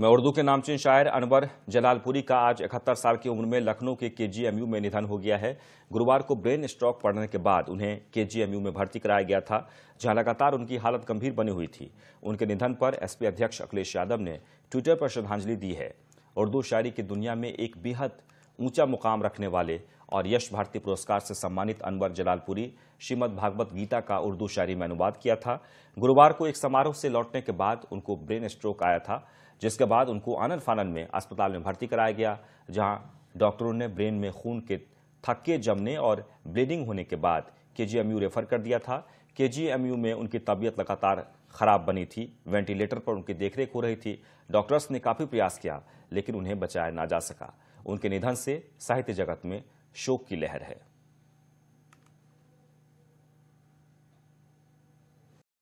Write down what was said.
मैं उर्दू के नामचीन शायर अनवर जलालपुरी का आज इकहत्तर साल की उम्र में लखनऊ के केजीएमयू में निधन हो गया है गुरुवार को ब्रेन स्ट्रोक पड़ने के बाद उन्हें केजीएमयू में भर्ती कराया गया था जहां लगातार उनकी हालत गंभीर बनी हुई थी उनके निधन पर एसपी अध्यक्ष अखिलेश यादव ने ट्विटर पर श्रद्धांजलि दी है उर्दू शायरी की दुनिया में एक बेहद ऊंचा मुकाम रखने वाले और यश भारती पुरस्कार से सम्मानित अनवर जलालपुरी श्रीमद भागवत गीता का उर्दू शायरी में अनुवाद किया था गुरुवार को एक समारोह से लौटने के बाद उनको ब्रेन स्ट्रोक आया था जिसके बाद उनको आनंद फानन में अस्पताल में भर्ती कराया गया जहां डॉक्टरों ने ब्रेन में खून के थक्के जमने और ब्लीडिंग होने के बाद के रेफर कर दिया था के में उनकी तबीयत लगातार खराब बनी थी वेंटिलेटर पर उनकी देखरेख हो रही थी डॉक्टर्स ने काफ़ी प्रयास किया लेकिन उन्हें बचाया ना जा सका उनके निधन से साहित्य जगत में शोक की लहर है